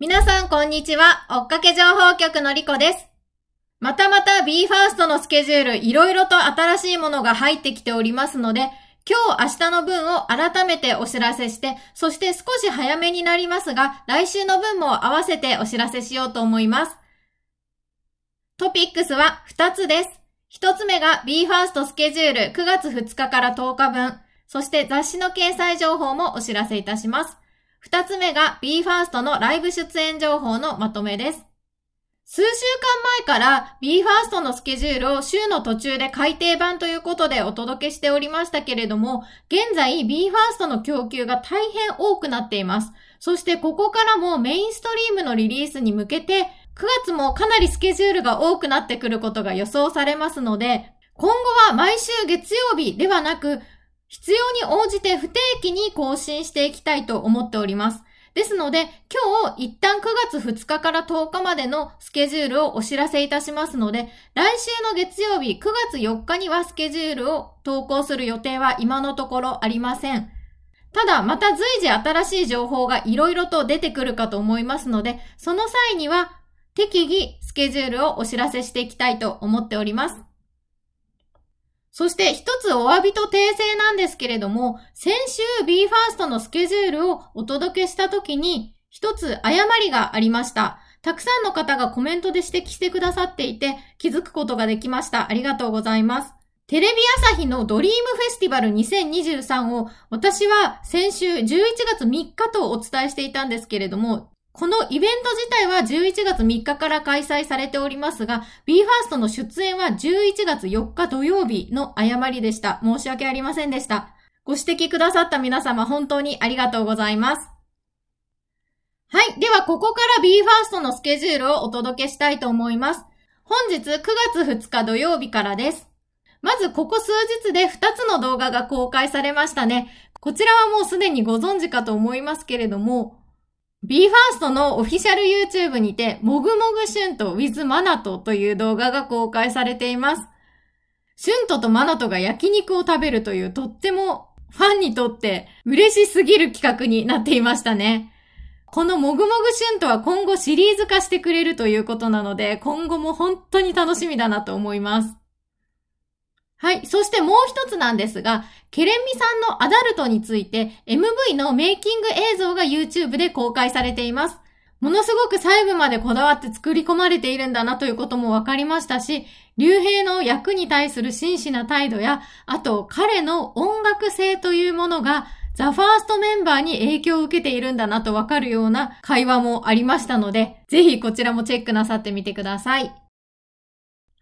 皆さんこんにちは。追っかけ情報局のりこです。またまた BE:FIRST のスケジュール、いろいろと新しいものが入ってきておりますので、今日明日の分を改めてお知らせして、そして少し早めになりますが、来週の分も合わせてお知らせしようと思います。トピックスは2つです。1つ目が BE:FIRST スケジュール9月2日から10日分、そして雑誌の掲載情報もお知らせいたします。二つ目が BE:FIRST のライブ出演情報のまとめです。数週間前から BE:FIRST のスケジュールを週の途中で改訂版ということでお届けしておりましたけれども、現在 BE:FIRST の供給が大変多くなっています。そしてここからもメインストリームのリリースに向けて、9月もかなりスケジュールが多くなってくることが予想されますので、今後は毎週月曜日ではなく、必要に応じて不定期に更新していきたいと思っております。ですので、今日一旦9月2日から10日までのスケジュールをお知らせいたしますので、来週の月曜日9月4日にはスケジュールを投稿する予定は今のところありません。ただ、また随時新しい情報が色々と出てくるかと思いますので、その際には適宜スケジュールをお知らせしていきたいと思っております。そして一つお詫びと訂正なんですけれども、先週 BE:FIRST のスケジュールをお届けした時に、一つ誤りがありました。たくさんの方がコメントで指摘してくださっていて、気づくことができました。ありがとうございます。テレビ朝日のドリームフェスティバル2023を私は先週11月3日とお伝えしていたんですけれども、このイベント自体は11月3日から開催されておりますが、BE:FIRST の出演は11月4日土曜日の誤りでした。申し訳ありませんでした。ご指摘くださった皆様本当にありがとうございます。はい。では、ここから BE:FIRST のスケジュールをお届けしたいと思います。本日9月2日土曜日からです。まず、ここ数日で2つの動画が公開されましたね。こちらはもうすでにご存知かと思いますけれども、BE:FIRST のオフィシャル YouTube にて、もぐもぐシュント with マナトという動画が公開されています。シュントとマナトが焼肉を食べるというとってもファンにとって嬉しすぎる企画になっていましたね。このもぐもぐシュントは今後シリーズ化してくれるということなので、今後も本当に楽しみだなと思います。はい。そしてもう一つなんですが、ケレンミさんのアダルトについて MV のメイキング映像が YouTube で公開されています。ものすごく細部までこだわって作り込まれているんだなということも分かりましたし、竜兵の役に対する真摯な態度や、あと彼の音楽性というものがザ・ファーストメンバーに影響を受けているんだなとわかるような会話もありましたので、ぜひこちらもチェックなさってみてください。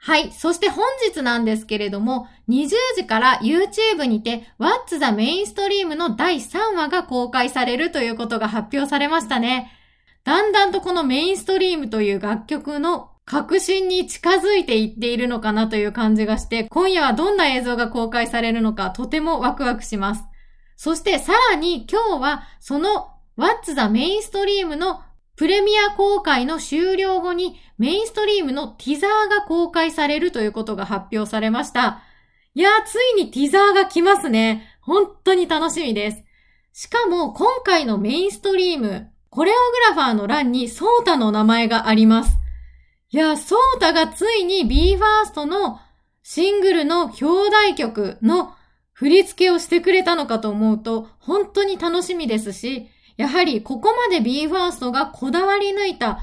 はい。そして本日なんですけれども、20時から YouTube にて What's the Mainstream の第3話が公開されるということが発表されましたね。だんだんとこのメインストリームという楽曲の革新に近づいていっているのかなという感じがして、今夜はどんな映像が公開されるのかとてもワクワクします。そしてさらに今日はその What's the Mainstream のプレミア公開の終了後にメインストリームのティザーが公開されるということが発表されました。いやー、ついにティザーが来ますね。本当に楽しみです。しかも、今回のメインストリーム、コレオグラファーの欄にソータの名前があります。いやー、ソータがついに BE:FIRST のシングルの表題曲の振り付けをしてくれたのかと思うと、本当に楽しみですし、やはりここまで BE:FIRST がこだわり抜いた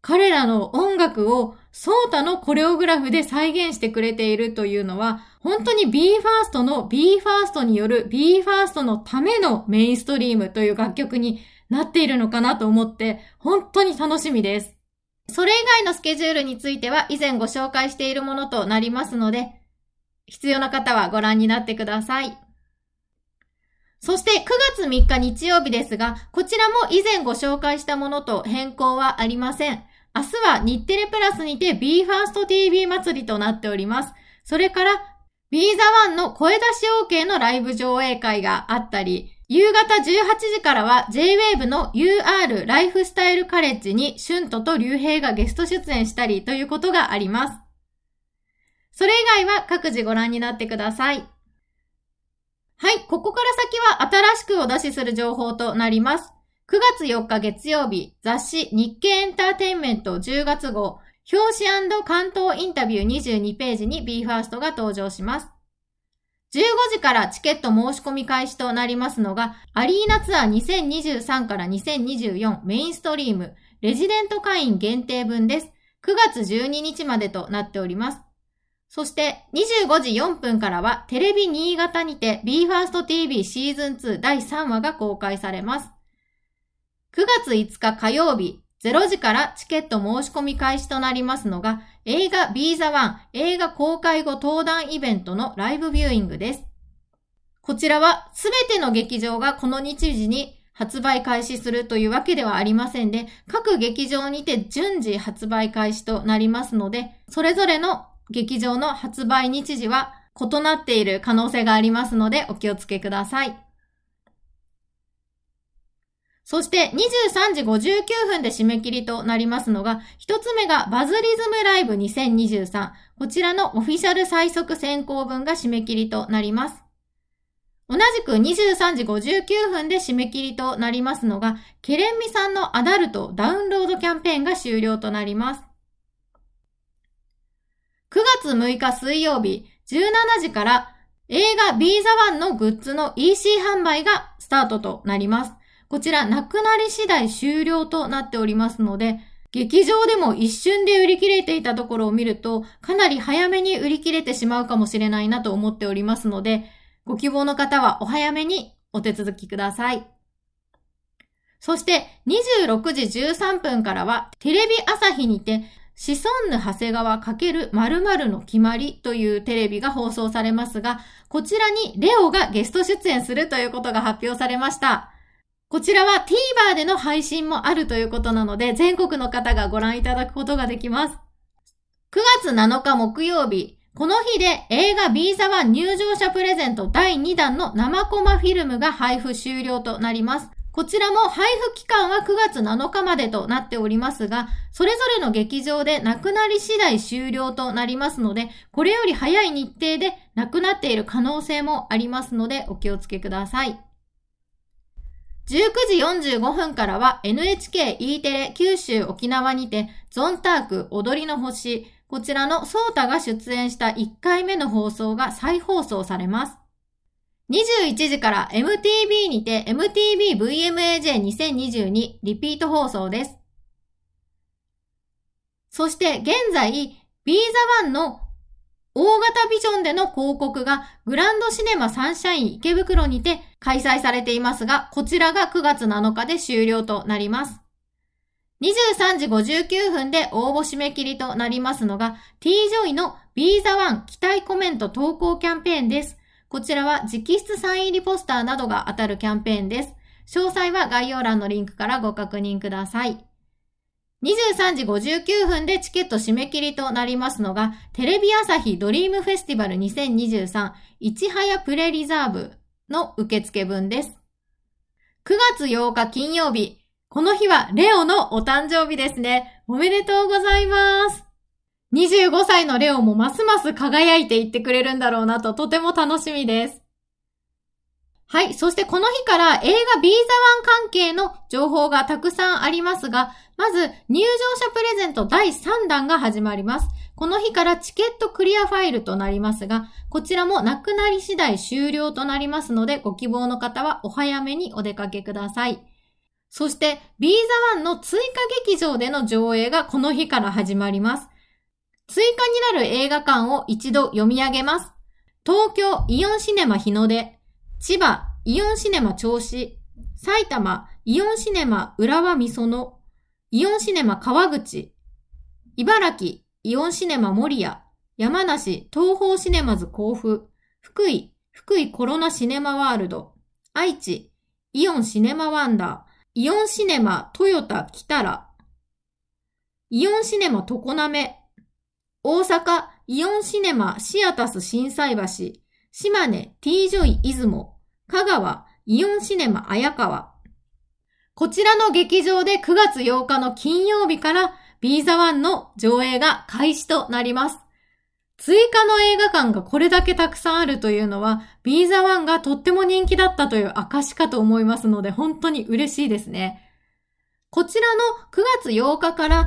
彼らの音楽をソータのコレオグラフで再現してくれているというのは、本当に BE:FIRST の BE:FIRST による BE:FIRST のためのメインストリームという楽曲になっているのかなと思って、本当に楽しみです。それ以外のスケジュールについては以前ご紹介しているものとなりますので、必要な方はご覧になってください。そして9月3日日曜日ですが、こちらも以前ご紹介したものと変更はありません。明日は日テレプラスにて BE:FIRSTTV 祭りとなっております。それから b e t h e の声出し OK のライブ上映会があったり、夕方18時からは JWAVE の UR ライフスタイルカレッジにシントと竜兵がゲスト出演したりということがあります。それ以外は各自ご覧になってください。はい、ここから先は新しくお出しする情報となります。9月4日月曜日、雑誌日経エンターテインメント10月号、表紙関東インタビュー22ページに BE:FIRST が登場します。15時からチケット申し込み開始となりますのが、アリーナツアー2023から2024メインストリーム、レジデント会員限定分です。9月12日までとなっております。そして25時4分からはテレビ新潟にて BE:FIRSTTV シーズン2第3話が公開されます。9月5日火曜日0時からチケット申し込み開始となりますのが映画 Be the One 映画公開後登壇イベントのライブビューイングです。こちらはすべての劇場がこの日時に発売開始するというわけではありませんで、各劇場にて順次発売開始となりますので、それぞれの劇場の発売日時は異なっている可能性がありますのでお気をつけください。そして23時59分で締め切りとなりますのが、一つ目がバズリズムライブ2023。こちらのオフィシャル最速選考分が締め切りとなります。同じく23時59分で締め切りとなりますのが、ケレンミさんのアダルトダウンロードキャンペーンが終了となります。9月6日水曜日17時から映画 B ザワンのグッズの EC 販売がスタートとなります。こちら、なくなり次第終了となっておりますので、劇場でも一瞬で売り切れていたところを見ると、かなり早めに売り切れてしまうかもしれないなと思っておりますので、ご希望の方はお早めにお手続きください。そして26時13分からはテレビ朝日にてシソンヌ長谷川×〇〇の決まりというテレビが放送されますが、こちらにレオがゲスト出演するということが発表されました。こちらは TVer での配信もあるということなので、全国の方がご覧いただくことができます。9月7日木曜日、この日で映画 B ザワン入場者プレゼント第2弾の生コマフィルムが配布終了となります。こちらも配布期間は9月7日までとなっておりますが、それぞれの劇場でなくなり次第終了となりますので、これより早い日程でなくなっている可能性もありますのでお気をつけください。19時45分からは NHKE テレ九州沖縄にてゾンターク踊りの星、こちらのソータが出演した1回目の放送が再放送されます。21時から MTV にて MTVVMAJ2022 リピート放送です。そして現在、b ザワンの大型ビジョンでの広告がグランドシネマサンシャイン池袋にて開催されていますが、こちらが9月7日で終了となります。23時59分で応募締め切りとなりますのが T ジョイの b ザワン期待コメント投稿キャンペーンです。こちらは直筆サイン入りポスターなどが当たるキャンペーンです。詳細は概要欄のリンクからご確認ください。23時59分でチケット締め切りとなりますのが、テレビ朝日ドリームフェスティバル2023いちはやプレリザーブの受付分です。9月8日金曜日、この日はレオのお誕生日ですね。おめでとうございます。25歳のレオもますます輝いていってくれるんだろうなととても楽しみです。はい。そしてこの日から映画ビーザワン関係の情報がたくさんありますが、まず入場者プレゼント第3弾が始まります。この日からチケットクリアファイルとなりますが、こちらもなくなり次第終了となりますので、ご希望の方はお早めにお出かけください。そして、ビーザワンの追加劇場での上映がこの日から始まります。追加になる映画館を一度読み上げます。東京イオンシネマ日の出、千葉イオンシネマ銚子、埼玉イオンシネマ浦和美園、イオンシネマ川口、茨城イオンシネマ守谷、山梨東方シネマズ甲府、福井福井コロナシネマワールド、愛知イオンシネマワンダー、イオンシネマトヨタタら、イオンシネマ常滑、大阪、イオンシネマ、シアタス震災橋、島根、T ジョイ、出雲、香川、イオンシネマ、綾川。こちらの劇場で9月8日の金曜日からビーザワンの上映が開始となります。追加の映画館がこれだけたくさんあるというのはビーザワンがとっても人気だったという証かと思いますので本当に嬉しいですね。こちらの9月8日から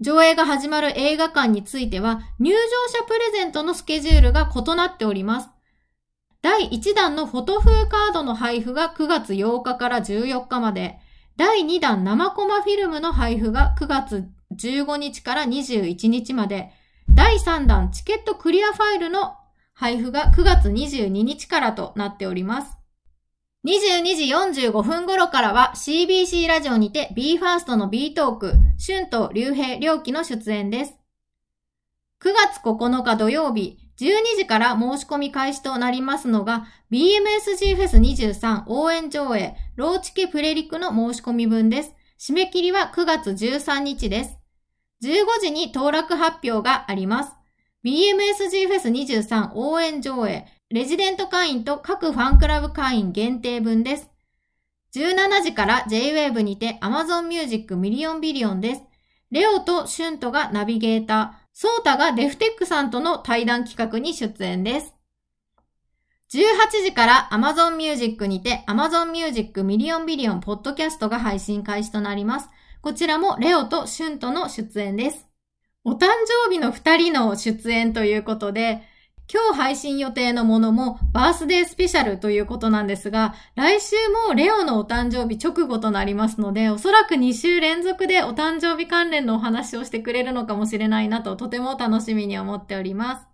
上映が始まる映画館については、入場者プレゼントのスケジュールが異なっております。第1弾のフォト風カードの配布が9月8日から14日まで、第2弾生コマフィルムの配布が9月15日から21日まで、第3弾チケットクリアファイルの配布が9月22日からとなっております。22時45分頃からは CBC ラジオにて BE:FIRST の B トーク、春と竜兵良樹の出演です。9月9日土曜日、12時から申し込み開始となりますのが、BMSG フェス23応援上映、ローチケプレリクの申し込み分です。締め切りは9月13日です。15時に登落発表があります。BMSG フェス23応援上映、レジデント会員と各ファンクラブ会員限定分です。17時から JWAVE にて Amazon Music ミリオンビリオンです。レオとシュントがナビゲーター、ソータがデフテックさんとの対談企画に出演です。18時から Amazon Music にて Amazon Music ミリオンビリオンポッドキャストが配信開始となります。こちらもレオとシュンとの出演です。お誕生日の2人の出演ということで、今日配信予定のものもバースデースペシャルということなんですが、来週もレオのお誕生日直後となりますので、おそらく2週連続でお誕生日関連のお話をしてくれるのかもしれないなととても楽しみに思っております。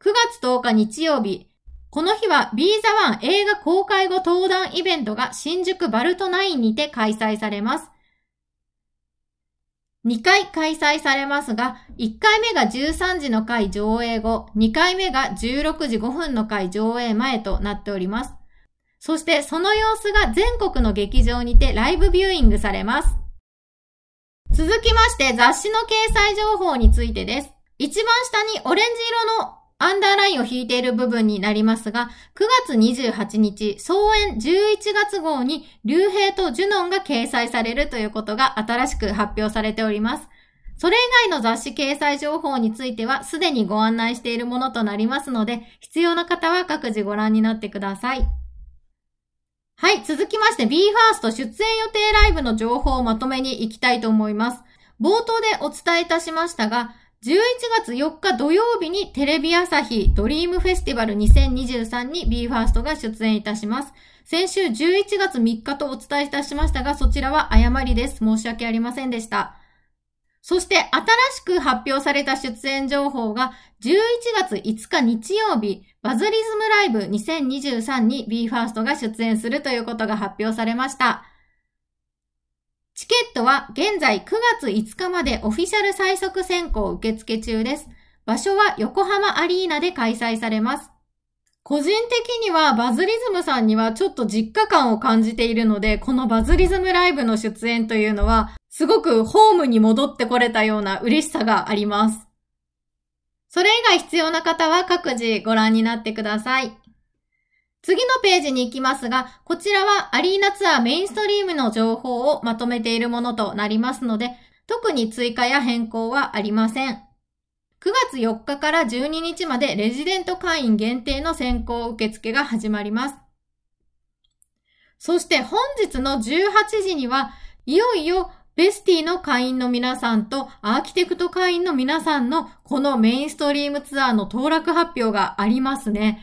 9月10日日曜日、この日は b ザワン映画公開後登壇イベントが新宿バルトナインにて開催されます。2回開催されますが、1回目が13時の回上映後、2回目が16時5分の回上映前となっております。そしてその様子が全国の劇場にてライブビューイングされます。続きまして雑誌の掲載情報についてです。一番下にオレンジ色のアンダーラインを引いている部分になりますが、9月28日、総演11月号に、竜兵とジュノンが掲載されるということが新しく発表されております。それ以外の雑誌掲載情報については、すでにご案内しているものとなりますので、必要な方は各自ご覧になってください。はい、続きまして BE:FIRST 出演予定ライブの情報をまとめに行きたいと思います。冒頭でお伝えいたしましたが、11月4日土曜日にテレビ朝日ドリームフェスティバル2023に BE:FIRST が出演いたします。先週11月3日とお伝えいたしましたが、そちらは誤りです。申し訳ありませんでした。そして新しく発表された出演情報が11月5日日曜日、バズリズムライブ2023に BE:FIRST が出演するということが発表されました。チケットは現在9月5日までオフィシャル最速選考受付中です。場所は横浜アリーナで開催されます。個人的にはバズリズムさんにはちょっと実家感を感じているので、このバズリズムライブの出演というのは、すごくホームに戻ってこれたような嬉しさがあります。それ以外必要な方は各自ご覧になってください。次のページに行きますが、こちらはアリーナツアーメインストリームの情報をまとめているものとなりますので、特に追加や変更はありません。9月4日から12日までレジデント会員限定の選考受付が始まります。そして本日の18時には、いよいよベスティの会員の皆さんとアーキテクト会員の皆さんのこのメインストリームツアーの当落発表がありますね。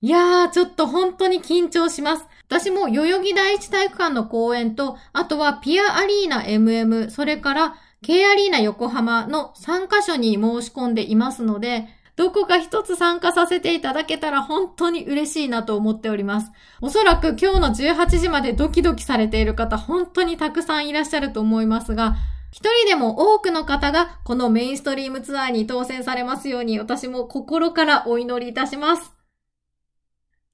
いやー、ちょっと本当に緊張します。私も代々木第一体育館の公演と、あとはピアアリーナ MM、それから K アリーナ横浜の3カ所に申し込んでいますので、どこか一つ参加させていただけたら本当に嬉しいなと思っております。おそらく今日の18時までドキドキされている方本当にたくさんいらっしゃると思いますが、一人でも多くの方がこのメインストリームツアーに当選されますように私も心からお祈りいたします。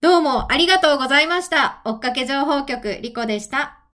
どうもありがとうございました。追っかけ情報局、リコでした。